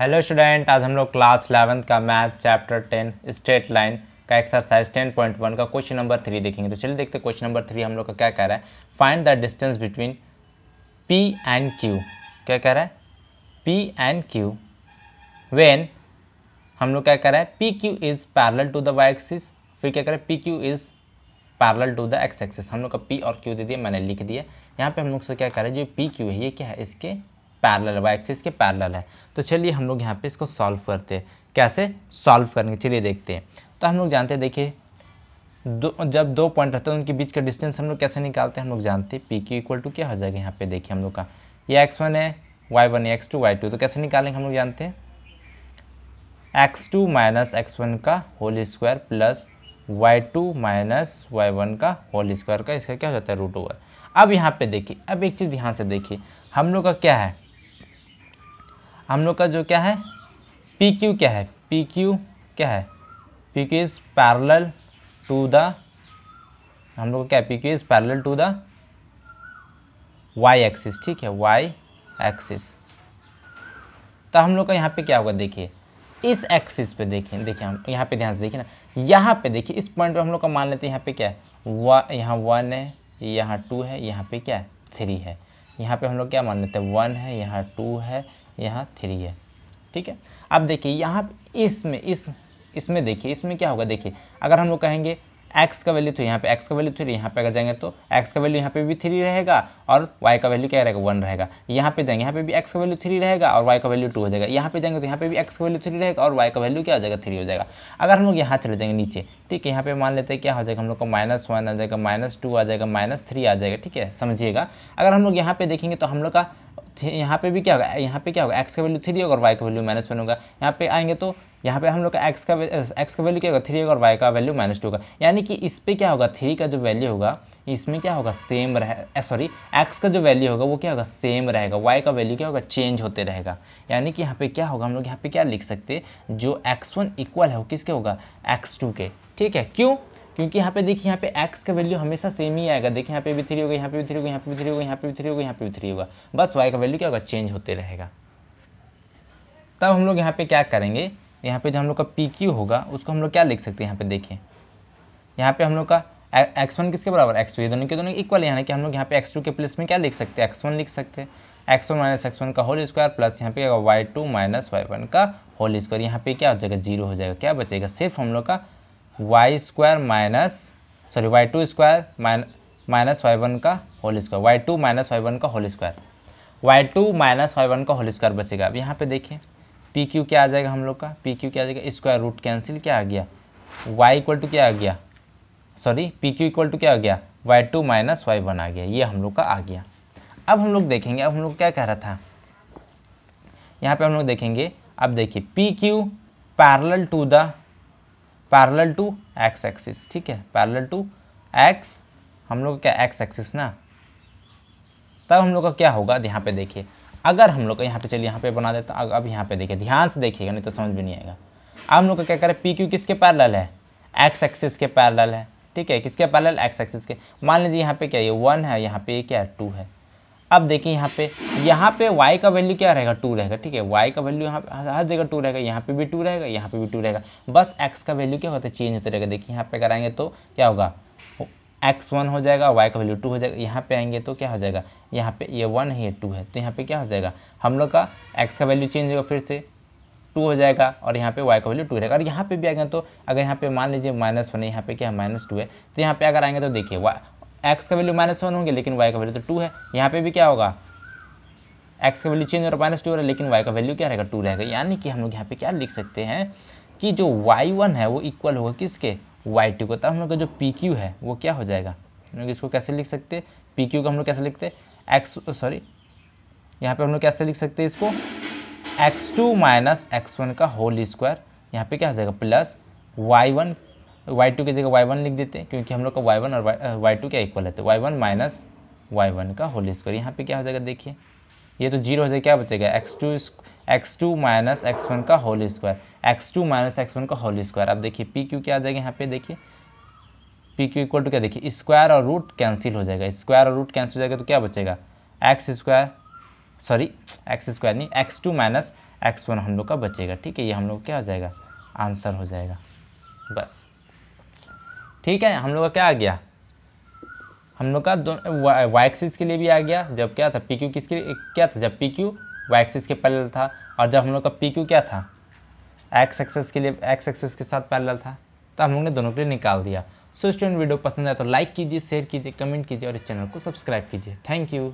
hello student आज हम लोग क्लास इलेवंथ का math chapter ten straight line का एक्सरसाइज टेन पॉइंट वन का क्वेश्चन नंबर थ्री देखेंगे तो चलिए देखते क्वेश्चन नंबर थ्री हम लोग का क्या कह रहा है find the distance between P and Q क्या कह रहा है पी एंड क्यू वेन हम लोग क्या कह रहा है P Q is parallel to the Y axis फिर क्या कह रहा है P Q is parallel to the X axis हम लोग का पी और क्यू दे दिया मैंने लिख दिया यहाँ पे हम लोग से क्या कह रहे हैं जो पी क्यू है ये क्या है इसके पैरल वाई एक्सिस के पैरल है तो चलिए हम लोग यहाँ पे इसको सॉल्व करते हैं कैसे सॉल्व करेंगे चलिए देखते हैं तो हम लोग जानते हैं देखिए दो जब दो पॉइंट रहते हैं उनके बीच का डिस्टेंस हम लोग कैसे निकालते हैं हम लोग जानते हैं पी क्यू इक्वल टू क्या हो जाएगा यहाँ पे देखिए हम लोग का ये एक्स वन है Y one X two Y two तो कैसे निकालेंगे हम लोग जानते हैं X two minus X one का whole square plus Y two minus Y one का होल स्क्वायर का इसका क्या हो जाता है रूट ओवर अब यहाँ पे देखिए अब एक चीज़ ध्यान से देखिए हम लोग का क्या है हम लोग का जो क्या है पी क्यू क्या है पी क्यू क्या है P Q is parallel to the हम लोग क्या P Q is parallel to the Y axis ठीक है वाई एक्सिस तो हम लोग का यहाँ पे क्या होगा देखिए इस एक्सिस पे देखिए देखिए हम यहाँ पे ध्यान से देखिए ना यहाँ पे देखिए इस पॉइंट पे हम लोग का मान लेते हैं यहाँ पे क्या है वा यहाँ वन है यहाँ टू है यहाँ पे क्या है थ्री है यहाँ पे हम लोग क्या मान लेते हैं वन है यहाँ टू है यहाँ थ्री है ठीक है अब देखिए यहाँ इसमें इस इसमें देखिए इसमें क्या होगा देखिए अगर हम लोग कहेंगे एक्स का वैल्यू थ्री यहाँ पे एक्स का वैल्यू थ्री यहाँ पे अगर जाएंगे तो एक्स का वैल्यू यहाँ पे भी थ्री रहेगा और वाई का वैल्यू क्या रहेगा वन रहेगा यहाँ पे जाएंगे यहाँ पे भी एक्स का वैल्यू थ्री रहेगा और वाई का वैल्यू टू हो जाएगा यहाँ पे जाएंगे तो यहाँ पे भी एक्स का वैल्यू थ्री रहेगा और वाई का वैल्यू क्या हो जाएगा थ्री हो जाएगा अगर हम लोग यहाँ चले जाएंगे नीचे ठीक है यहाँ पे मान लेते हैं क्या हो जाएगा हम लोग को माइनस वन आ जाएगा माइनस टू आ जाएगा माइनस थ्री आ जाएगा ठीक है समझिएगा अगर हम लोग यहाँ पे देखेंगे तो हम लोग का यहाँ पे भी क्या होगा यहाँ पे क्या होगा एक्स का वैल्यू थ्री होगा और वाई का वैल्यू माइनस वन होगा यहाँ पे आएंगे तो यहाँ पे हम लोग का एक्स का एक्स का वैल्यू क्या होगा थ्री होगा और वाई का वैल्यू माइनस टू होगा यानी कि इस पर क्या होगा थ्री का जो वैल्यू होगा इसमें क्या होगा सेम रहे सॉरी एक्स का जो वैल्यू होगा वो क्या होगा सेम रहेगा वाई का वैल्यू क्या होगा चेंज होते रहेगा यानी कि यहाँ पे क्या होगा हम लोग यहाँ पे क्या लिख सकते जो एक्स वन इक्वल है वो किसके होगा एक्स टू के ठीक है क्यों क्योंकि यहाँ पे देखिए यहाँ पे एक्स का वैल्यू हमेशा सेम ही आएगा देखिए यहाँ पे भी थ्री होगा यहाँ पे भी थ्री होगा यहाँ पे भी थ्री होगा यहाँ पे भी थ्री होगा यहाँ पे भी थ्री होगा बस वाई का वैल्यू क्या होगा चेंज होते रहेगा तब हम लोग यहाँ पे क्या करेंगे यहाँ पे जो हम लोग का पी क्यू होगा उसको हम लोग क्या लिख सकते हैं यहाँ पे देखिए यहाँ पे हम लोग का एक्स वन किसके बराबर एक्स टू ये दोनों के दोनों इक्वल यानी कि हम लोग यहाँ पे एक्स टू के प्लेस में क्या लिख सकते हैं एक्स वन लिख सकते हैं X one minus X one का होल स्क्वायर प्लस यहाँ पे Y two minus Y one का होल स्क्वायर यहाँ पे क्या हो जाएगा जीरो हो जाएगा क्या बचेगा सिर्फ हम लोग का Y square minus sorry Y two square mine minus Y one का whole square Y two minus Y one का whole square Y two minus Y one का होल स्क्वायर बचेगा अब यहाँ पे देखिए पी क्यू क्या आ जाएगा हम लोग का पी क्यू क्या आ जाएगा स्क्वायर रूट कैंसिल क्या आ गया वाई इक्वल टू क्या आ गया sorry P Q equal to क्या आ गया Y two minus Y one आ गया ये हम लोग का आ गया अब हम लोग देखेंगे अब हम लोग क्या कह रहा था यहाँ पे हम लोग देखेंगे अब देखिए P Q parallel to the parallel to X axis ठीक है पैरेलल टू एक्स हम लोग क्या एक्स एक्सिस ना तब हम लोग का क्या होगा यहाँ पे देखिए अगर हम लोग का यहाँ पे चलिए यहाँ पे बना देता अब यहाँ पे देखिए ध्यान से देखिएगा नहीं तो समझ भी नहीं आएगा अब हम लोग का क्या करें पी क्यू किसके पैरल है एक्स एक्सिस के पैरल है ठीक है किसके पैरल एक्स एक्सिस के मान लीजिए यहाँ पे क्या ये वन है यहाँ पे क्या टू है अब देखिए यहाँ पे यहाँ पे y का वैल्यू क्या रहेगा टू रहेगा ठीक है y का वैल्यू यहाँ हर जगह टू रहेगा यहाँ पे भी टू रहेगा यहाँ पे भी टू रहेगा बस x का वैल्यू क्या होता है चेंज होता रहेगा देखिए यहाँ पे कराएंगे तो क्या होगा एक्स वन हो जाएगा वाई का वैल्यू टू हो जाएगा यहाँ पे आएंगे तो क्या हो जाएगा यहाँ पे ये वन है ये टू है तो यहाँ पे क्या हो जाएगा हम लोग का एक्स का वैल्यू चेंज होगा फिर से टू हो जाएगा और यहाँ पे वाई का वैल्यू टू रहेगा और यहाँ पे भी आएंगे तो अगर यहाँ पे मान लीजिए माइनस वन है यहाँ पे क्या है माइनस टू है तो यहाँ पे अगर आएंगे तो देखिए एक्स का वैल्यू माइनस वन होंगे लेकिन वाई का वैल्यू तो टू है यहाँ पे भी क्या होगा एक्स का वैल्यू चेंज हो रहा है माइनस टू हो रहा है लेकिन वाई का वैल्यू क्या रहेगा टू रहेगा यानी कि हम लोग यहाँ पे क्या लिख सकते हैं कि जो वाई वन है वो इक्वल होगा किसके वाई टू को तब हम लोग का जो पी क्यू है वो क्या हो जाएगा हम लोग इसको कैसे लिख सकते पी क्यू को हम लोग कैसे लिखते एक्स सॉरी यहाँ पर हम लोग कैसे लिख सकते हैं इसको X two minus X one का होल स्क्वायर यहाँ पे क्या हो जाएगा plus Y one Y two की जगह वाई वन लिख देते हैं क्योंकि हम लोग का वाई वन और वाई टू uh, क्या इक्वल है तो Y one minus Y one का होल स्क्वायर यहाँ पे क्या हो जाएगा देखिए ये तो जीरो हो जाएगा क्या बचेगा X two X two minus X one का whole square X two minus X one का होल स्क्वायर अब देखिए पी क्यू क्या आ जाएगा यहाँ पे देखिए पी क्यू इक्वल टू क्या देखिए स्क्वायर और रूट कैंसिल हो जाएगा स्क्वायर और रूट कैंसिल हो जाएगा तो क्या बचेगा X square sorry X square नहीं X two minus X one हम लोग का बचेगा ठीक है ये हम लोग क्या हो जाएगा आंसर हो जाएगा बस ठीक है हम लोग का क्या आ गया हम लोग का वाइक्सिस के लिए भी आ गया जब क्या था पी क्यू किसके लिए क्या था जब पी क्यू वाइक्सिस के पैरल था और जब हम लोग का पी क्यू क्या था एक्स एक्सेस के लिए एक्स एक्सेस के साथ पैरल था तो हम लोग ने दोनों के लिए निकाल दिया सो स्टूडेंट वीडियो पसंद आया तो लाइक कीजिए शेयर कीजिए कमेंट कीजिए और इस चैनल को सब्सक्राइब कीजिए थैंक यू